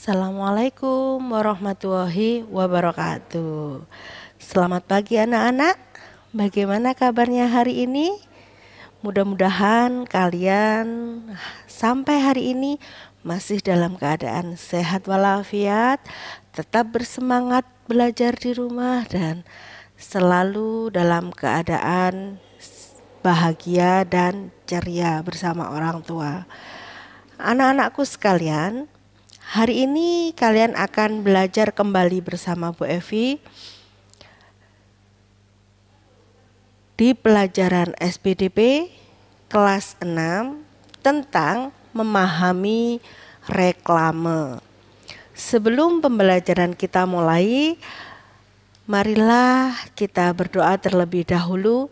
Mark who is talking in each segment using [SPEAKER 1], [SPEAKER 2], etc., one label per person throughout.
[SPEAKER 1] Assalamualaikum warahmatullahi wabarakatuh. Selamat pagi anak-anak. Bagaimana kabarnya hari ini? Mudah-mudahan kalian sampai hari ini masih dalam keadaan sehat walafiat, tetap bersemangat belajar di rumah dan selalu dalam keadaan bahagia dan ceria bersama orang tua. Anak-anakku sekalian, Hari ini kalian akan belajar kembali bersama Bu Evi di pelajaran SPDP kelas 6 tentang memahami reklame. Sebelum pembelajaran kita mulai, marilah kita berdoa terlebih dahulu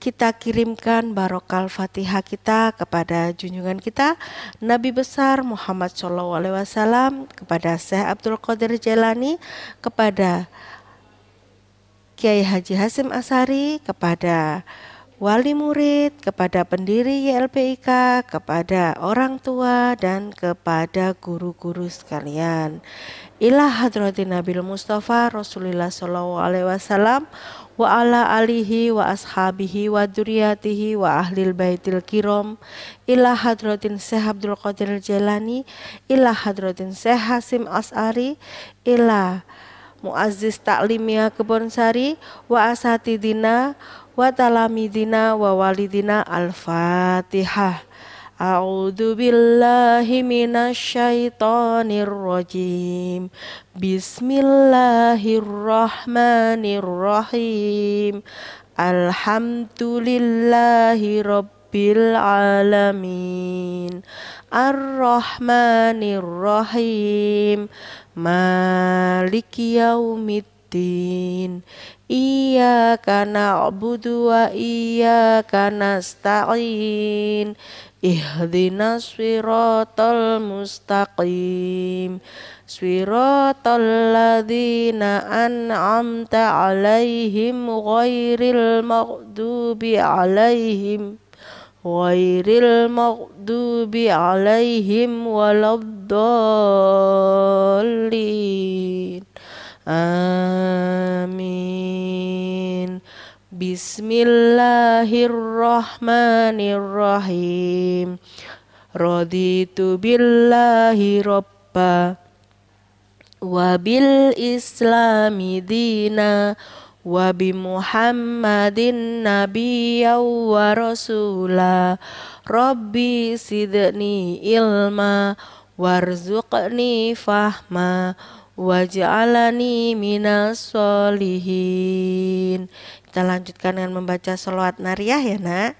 [SPEAKER 1] kita kirimkan barokah fatihah kita kepada junjungan kita Nabi besar Muhammad Shallallahu alaihi wasallam kepada Syekh Abdul Qadir Jailani kepada Kiai Haji Hasim Asari kepada wali murid, kepada pendiri YLPIK, kepada orang tua, dan kepada guru-guru sekalian. Ilah hadratin Nabil Mustafa Rasulullah Shallallahu Alaihi Wasallam wa ala alihi wa ashabihi wa duriatihi wa ahlil baitil kiram ila hadratin Syekh Abdul Qadir Jalani ila hadratin Syekh Hasim As'ari ila Muaziz kebon Kebonsari wa asati dina wa talamidina wa walidina al-fatihah A'udzu billahi minasyaitonir rajim. Bismillahirrahmanirrahim. Alhamdulillahi rabbil alamin. Arrahmanirrahim. Maliki yaumid Iya karena obuduwa, iya Iya karena swiro tol mustaklim. Mustaqim Swiro tol ladin. Na anamte maqdubi alaihim Wairil mokdu bi alayhim. Amin. Bismillahirrahmanirrahim. Raditu billahi robba wabil islami dina wa muhammadin nabiyya wa rasula rabbi sidni ilma warzuqni fahma waj'alani minas solihin. Kita lanjutkan dengan membaca salawat nariyah ya nak.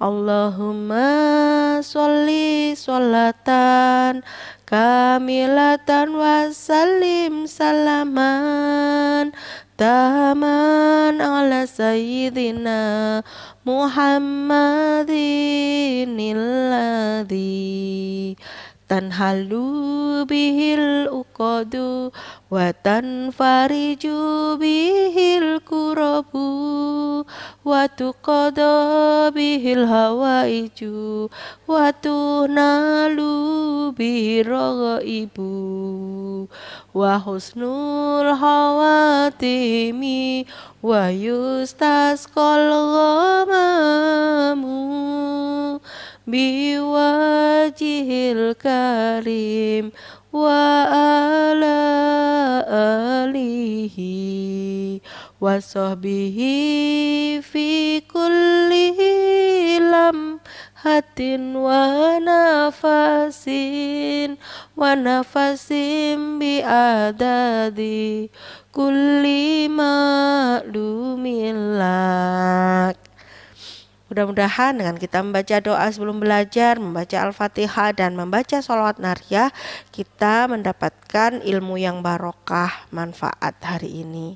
[SPEAKER 1] Allahumma sholli sholatan kamilatan wa salim salaman taman ala sayyidina Muhammadin tanhalu bihil uqadu wa tanfariju bihil kurabu wa tuqada bihil hawaiju wa tunalu bihil ibu wa husnul hawatimi wa yustaskol ghamamu biwajihil karim wa ala alihi wa sahbihi fi kulli lam hatin wa nafasin wa nafasin bi adadi kulli ma'lumin lak Mudah-mudahan dengan kita membaca doa sebelum belajar, membaca Al-Fatihah dan membaca sholawat nariyah, kita mendapatkan ilmu yang barokah manfaat hari ini.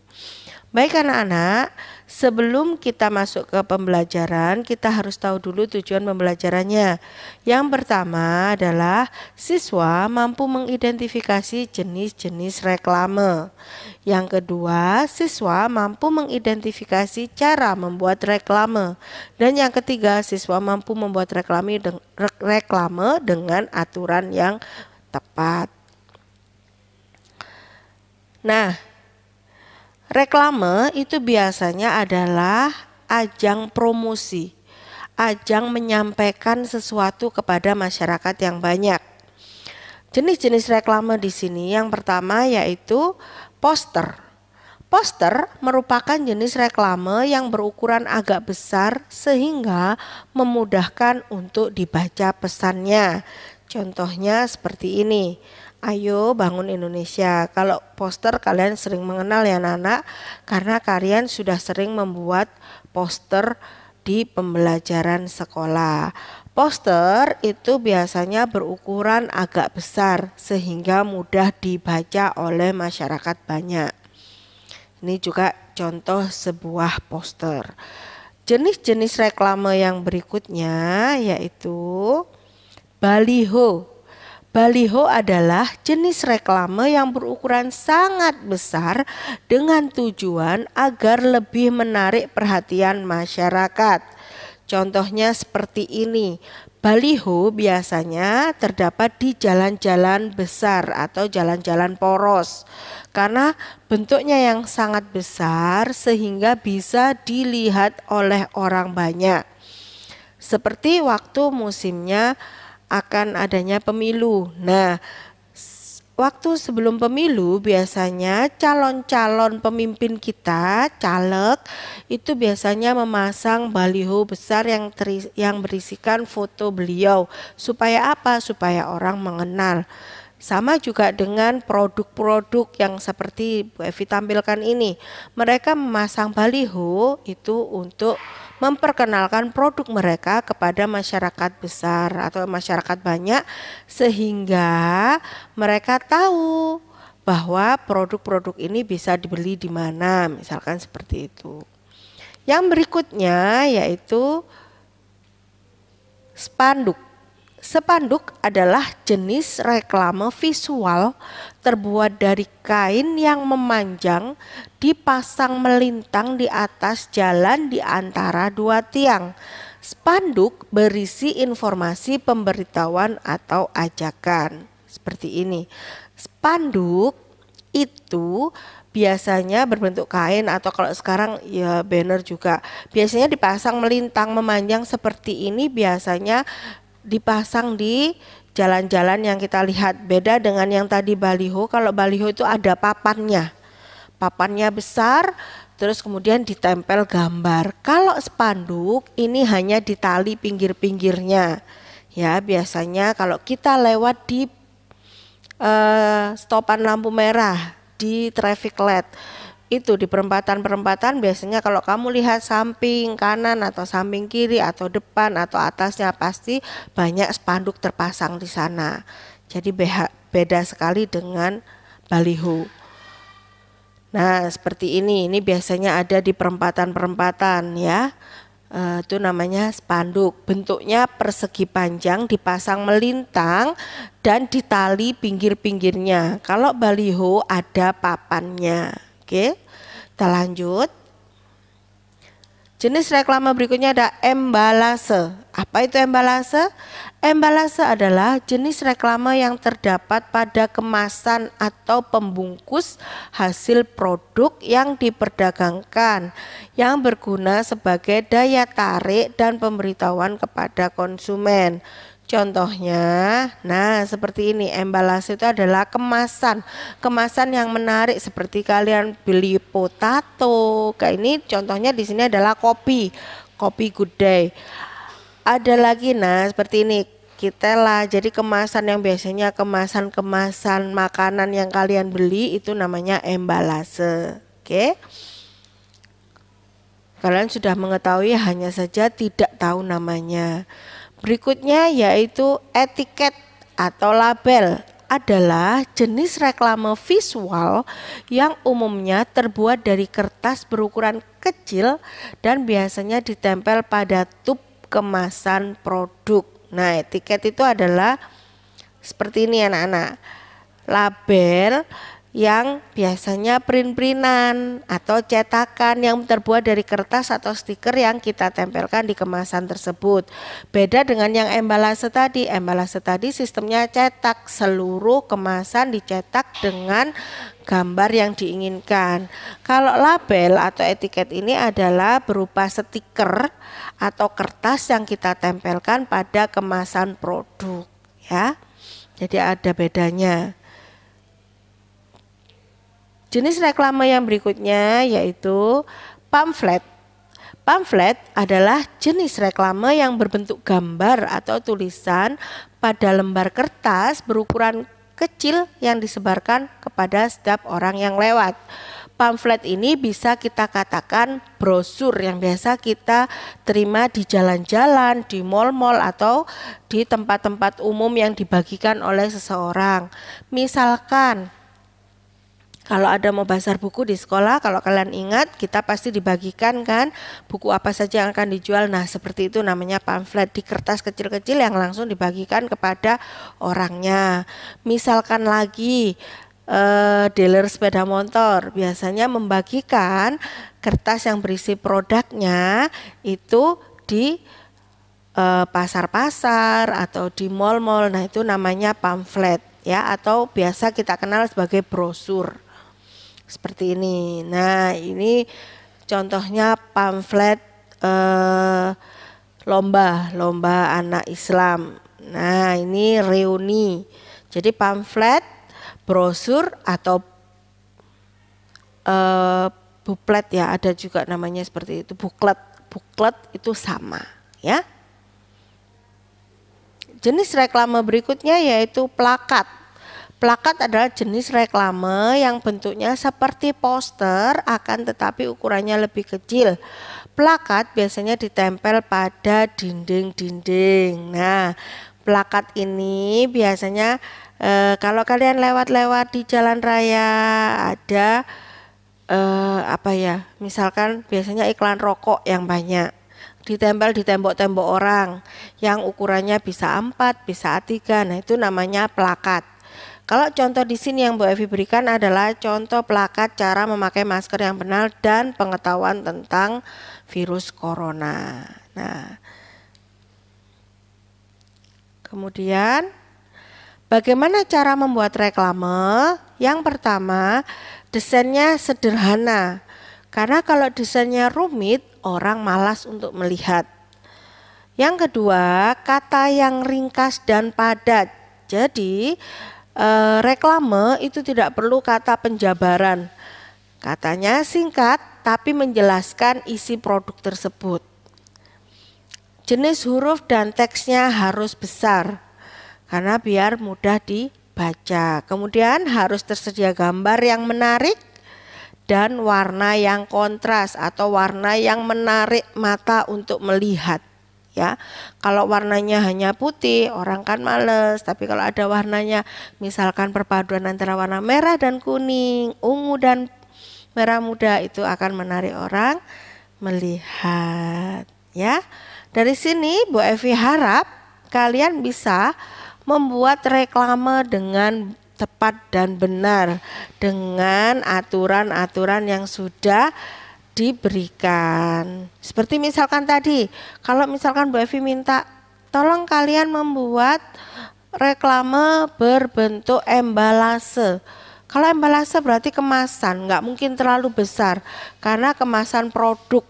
[SPEAKER 1] Baik anak-anak, sebelum kita masuk ke pembelajaran, kita harus tahu dulu tujuan pembelajarannya. Yang pertama adalah siswa mampu mengidentifikasi jenis-jenis reklame. Yang kedua, siswa mampu mengidentifikasi cara membuat reklame. Dan yang ketiga, siswa mampu membuat reklame, deng reklame dengan aturan yang tepat. Nah, Reklame itu biasanya adalah ajang promosi, ajang menyampaikan sesuatu kepada masyarakat yang banyak. Jenis-jenis reklame di sini yang pertama yaitu poster. Poster merupakan jenis reklame yang berukuran agak besar sehingga memudahkan untuk dibaca pesannya. Contohnya seperti ini. Ayo bangun Indonesia. Kalau poster kalian sering mengenal ya Nana karena kalian sudah sering membuat poster di pembelajaran sekolah. Poster itu biasanya berukuran agak besar sehingga mudah dibaca oleh masyarakat banyak. Ini juga contoh sebuah poster. Jenis-jenis reklame yang berikutnya yaitu baliho Baliho adalah jenis reklame yang berukuran sangat besar dengan tujuan agar lebih menarik perhatian masyarakat. Contohnya seperti ini. Baliho biasanya terdapat di jalan-jalan besar atau jalan-jalan poros karena bentuknya yang sangat besar sehingga bisa dilihat oleh orang banyak. Seperti waktu musimnya akan adanya pemilu. Nah, waktu sebelum pemilu biasanya calon-calon pemimpin kita, caleg itu biasanya memasang baliho besar yang teri, yang berisikan foto beliau. Supaya apa? Supaya orang mengenal. Sama juga dengan produk-produk yang seperti Bu Evi tampilkan ini. Mereka memasang baliho itu untuk memperkenalkan produk mereka kepada masyarakat besar atau masyarakat banyak sehingga mereka tahu bahwa produk-produk ini bisa dibeli di mana, misalkan seperti itu. Yang berikutnya yaitu spanduk Sepanduk adalah jenis reklame visual terbuat dari kain yang memanjang dipasang melintang di atas jalan di antara dua tiang. Spanduk berisi informasi pemberitahuan atau ajakan. Seperti ini. Spanduk itu biasanya berbentuk kain atau kalau sekarang ya banner juga. Biasanya dipasang melintang memanjang seperti ini biasanya dipasang di jalan-jalan yang kita lihat beda dengan yang tadi baliho kalau baliho itu ada papannya papannya besar terus kemudian ditempel gambar kalau spanduk ini hanya ditali pinggir-pinggirnya ya biasanya kalau kita lewat di uh, stopan lampu merah di traffic light itu di perempatan-perempatan biasanya kalau kamu lihat samping kanan atau samping kiri atau depan atau atasnya pasti banyak spanduk terpasang di sana. Jadi beda sekali dengan baliho. Nah, seperti ini. Ini biasanya ada di perempatan-perempatan ya. E, itu namanya spanduk. Bentuknya persegi panjang dipasang melintang dan ditali pinggir-pinggirnya. Kalau baliho ada papannya. Oke, kita lanjut. Jenis reklama berikutnya ada embalase. Apa itu embalase? Embalase adalah jenis reklama yang terdapat pada kemasan atau pembungkus hasil produk yang diperdagangkan yang berguna sebagai daya tarik dan pemberitahuan kepada konsumen. Contohnya, nah seperti ini embalase itu adalah kemasan, kemasan yang menarik seperti kalian beli potato. Kayak ini contohnya di sini adalah kopi, kopi good day. Ada lagi nah seperti ini kita lah Jadi kemasan yang biasanya kemasan-kemasan makanan yang kalian beli itu namanya embalase. Oke. Okay? Kalian sudah mengetahui hanya saja tidak tahu namanya. Berikutnya yaitu etiket atau label adalah jenis reklame visual yang umumnya terbuat dari kertas berukuran kecil dan biasanya ditempel pada tub kemasan produk. Nah, etiket itu adalah seperti ini anak-anak. Label yang biasanya print-printan atau cetakan yang terbuat dari kertas atau stiker yang kita tempelkan di kemasan tersebut. Beda dengan yang embalase tadi. Embalase tadi sistemnya cetak, seluruh kemasan dicetak dengan gambar yang diinginkan. Kalau label atau etiket ini adalah berupa stiker atau kertas yang kita tempelkan pada kemasan produk, ya. Jadi ada bedanya. Jenis reklame yang berikutnya yaitu pamflet. Pamflet adalah jenis reklame yang berbentuk gambar atau tulisan pada lembar kertas berukuran kecil yang disebarkan kepada setiap orang yang lewat. Pamflet ini bisa kita katakan brosur yang biasa kita terima di jalan-jalan, di mal-mal atau di tempat-tempat umum yang dibagikan oleh seseorang. Misalkan kalau ada mau bazar buku di sekolah, kalau kalian ingat kita pasti dibagikan kan buku apa saja yang akan dijual. Nah, seperti itu namanya pamflet di kertas kecil-kecil yang langsung dibagikan kepada orangnya. Misalkan lagi eh, dealer sepeda motor biasanya membagikan kertas yang berisi produknya itu di eh, pasar-pasar atau di mall-mall. Nah, itu namanya pamflet ya atau biasa kita kenal sebagai brosur seperti ini. Nah, ini contohnya pamflet lomba eh, lomba, lomba anak Islam. Nah, ini reuni. Jadi pamflet, brosur atau eh, buklet ya, ada juga namanya seperti itu, buklet. Buklet itu sama, ya. Jenis reklama berikutnya yaitu plakat. Plakat adalah jenis reklame yang bentuknya seperti poster akan tetapi ukurannya lebih kecil. Plakat biasanya ditempel pada dinding-dinding. Nah, plakat ini biasanya e, kalau kalian lewat-lewat di jalan raya ada e, apa ya? Misalkan biasanya iklan rokok yang banyak ditempel di tembok-tembok orang yang ukurannya bisa 4, bisa tiga. 3 Nah, itu namanya plakat. Kalau contoh di sini yang Bu Evi berikan adalah contoh plakat cara memakai masker yang benar dan pengetahuan tentang virus corona. Nah, kemudian bagaimana cara membuat reklame? Yang pertama, desainnya sederhana. Karena kalau desainnya rumit, orang malas untuk melihat. Yang kedua, kata yang ringkas dan padat. Jadi, e, reklame itu tidak perlu kata penjabaran. Katanya singkat tapi menjelaskan isi produk tersebut. Jenis huruf dan teksnya harus besar karena biar mudah dibaca. Kemudian harus tersedia gambar yang menarik dan warna yang kontras atau warna yang menarik mata untuk melihat ya. Kalau warnanya hanya putih, orang kan males, tapi kalau ada warnanya misalkan perpaduan antara warna merah dan kuning, ungu dan merah muda itu akan menarik orang melihat, ya. Dari sini Bu Evi harap kalian bisa membuat reklame dengan tepat dan benar dengan aturan-aturan yang sudah diberikan. Seperti misalkan tadi, kalau misalkan Bu Evi minta tolong kalian membuat reklame berbentuk embalase. Kalau embalase berarti kemasan, nggak mungkin terlalu besar karena kemasan produk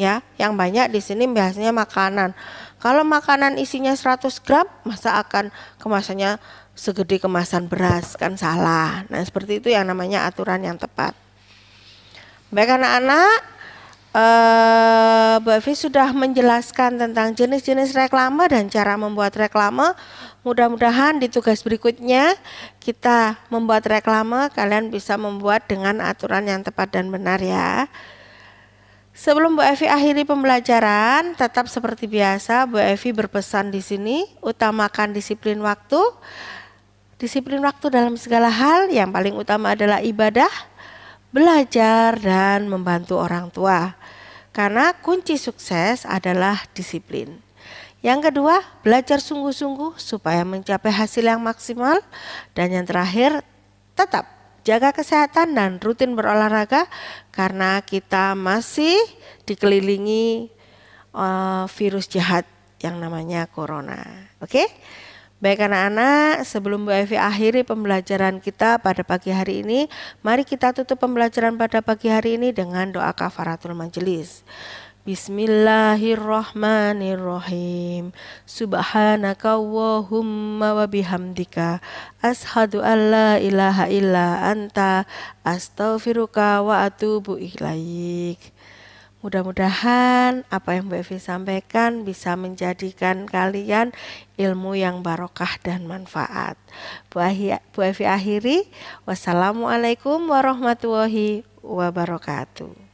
[SPEAKER 1] ya, yang banyak di sini biasanya makanan. Kalau makanan isinya 100 gram, masa akan kemasannya segede kemasan beras kan salah. Nah, seperti itu yang namanya aturan yang tepat. Baik anak-anak, Bu eh, Mbak sudah menjelaskan tentang jenis-jenis reklama dan cara membuat reklama. Mudah-mudahan di tugas berikutnya kita membuat reklama, kalian bisa membuat dengan aturan yang tepat dan benar ya. Sebelum Bu Evi akhiri pembelajaran, tetap seperti biasa Bu Evi berpesan di sini, utamakan disiplin waktu. Disiplin waktu dalam segala hal, yang paling utama adalah ibadah, belajar dan membantu orang tua. Karena kunci sukses adalah disiplin. Yang kedua, belajar sungguh-sungguh supaya mencapai hasil yang maksimal. Dan yang terakhir, tetap jaga kesehatan dan rutin berolahraga karena kita masih dikelilingi uh, virus jahat yang namanya corona. Oke? Okay? Baik anak-anak, sebelum Bu Evi akhiri pembelajaran kita pada pagi hari ini, mari kita tutup pembelajaran pada pagi hari ini dengan doa kafaratul majelis. Bismillahirrahmanirrahim. Subhanaka wahumma wa bihamdika ashadu an la ilaha illa anta astaghfiruka wa atubu ilaik. Mudah-mudahan apa yang Mbak Evi sampaikan bisa menjadikan kalian ilmu yang barokah dan manfaat. Bu, Bu Evi akhiri, wassalamualaikum warahmatullahi wabarakatuh.